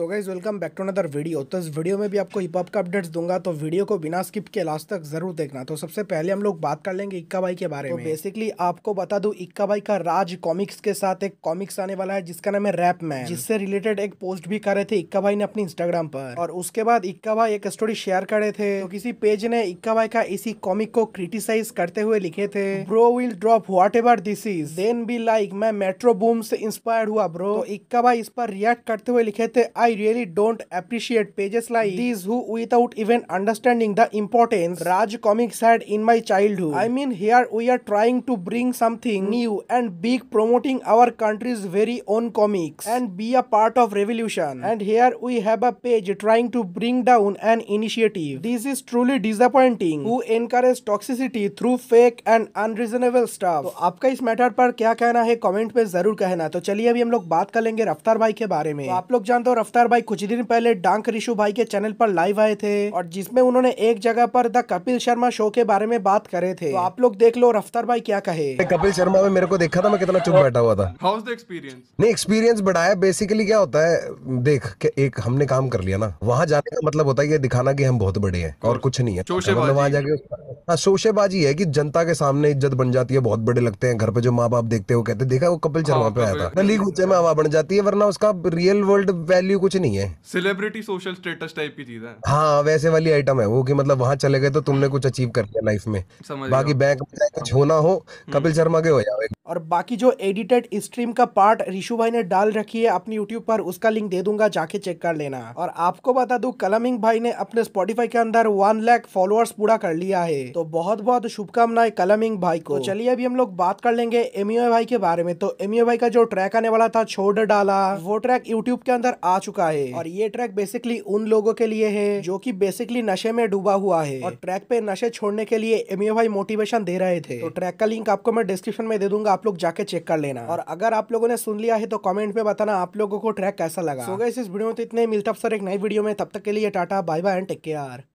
So guys welcome back to another video तो इस video में भी आपको हिप हॉप का अपडेट्स दूंगा तो वीडियो को बिना स्किप के लास्ट तक जरूर देखना तो सबसे पहले हम लोग बात कर लेंगे इक्का भाई के बारे तो में बेसिकली आपको बता दूं इक्का भाई का राज कॉमिक्स के साथ एक कॉमिक्स आने वाला है जिसका नाम है रैप मैन जिससे रिलेटेड एक पोस्ट भी कर रहे थे इक्का भाई ने अपने इंस्टाग्राम पर और उसके बाद इक्का भाई एक स्टोरी शेयर करे थे तो किसी पेज ने इक्का भाई का इसी कॉमिक को क्रिटिसाइज करते हुए लिखे थे bro will drop whatever this is then be like मैं मेट्रो बूम से इंस्पायर हुआ ब्रो तो इक्का भाई इस पर रिएक्ट करते हुए लिखे थे आई I really don't appreciate pages like these who without even understanding the importance Raj Comics had in my childhood. I mean here we are trying to bring something new and big promoting our country's very own comics and be a part of revolution. And here we have a page trying to bring down an initiative. This is truly disappointing who encourage toxicity through fake and unreasonable stuff. तो आपका इस matter पर क्या कहना है comment में जरूर कहना तो चलिए अभी हम लोग बात कर लेंगे रफ्तार भाई के बारे में तो आप लोग जानते हो रफ्तार भाई कुछ दिन पहले डांक ऋषु भाई के चैनल पर लाइव आए थे और जिसमें उन्होंने एक जगह पर द कपिल शर्मा शो के बारे में बात करे थे तो आप लोग देख लो रफ्तार भाई क्या कहे कपिल शर्मा में मेरे को देखा था मैं कितना चुप बैठा हुआ था एक्सपीरियंस नहीं एक्सपीरियंस बढ़ाया बेसिकली क्या होता है देख एक हमने काम कर लिया ना वहाँ जाने का मतलब होता है ये दिखाना की हम बहुत बड़े हैं और कुछ नहीं है मतलब वहाँ जाके हाँ शोशेबाजी है कि जनता के सामने इज्जत बन जाती है बहुत बड़े लगते हैं घर पे जो माँ बाप देखते हो कहते देखा वो कपिल शर्मा हाँ, पे आया था गली गुच्चे में हवा बन जाती है वरना उसका रियल वर्ल्ड वैल्यू कुछ नहीं है सेलिब्रिटी सोशल स्टेटस टाइप की चीज है हाँ वैसे वाली आइटम है वो की मतलब वहाँ चले गए तो तुमने कुछ अचीव कर लिया लाइफ में बाकी बैंक में कुछ होना हो हम्म। कपिल शर्मा के हो जाओ और बाकी जो एडिटेड स्ट्रीम का पार्ट रिशु भाई ने डाल रखी है अपनी यूट्यूब पर उसका लिंक दे दूंगा जाके चेक कर लेना और आपको बता दू कलमिंग भाई ने अपने स्पॉटिफाई के अंदर वन लैख फॉलोअर्स पूरा कर लिया है तो बहुत बहुत शुभकामनाएं कलमिंग भाई को तो चलिए अभी हम लोग बात कर लेंगे एमयू भाई के बारे में तो एमयू भाई का जो ट्रैक आने वाला था छोड़ डाला वो ट्रैक यूट्यूब के अंदर आ चुका है और ये ट्रैक बेसिकली उन लोगों के लिए है जो की बेसिकली नशे में डूबा हुआ है और ट्रैक पे नशे छोड़ने के लिए एमयू भाई मोटिवेशन दे रहे थे तो ट्रैक का लिंक आपको मैं डिस्क्रिप्शन में दे दूंगा आप लोग जाके चेक कर लेना और अगर आप लोगों ने सुन लिया है तो कमेंट में बताना आप लोगों को ट्रैक कैसा लगा सो so इस वीडियो में तो इतने मिलता सर एक नई वीडियो में तब तक के लिए tata bye bye and take care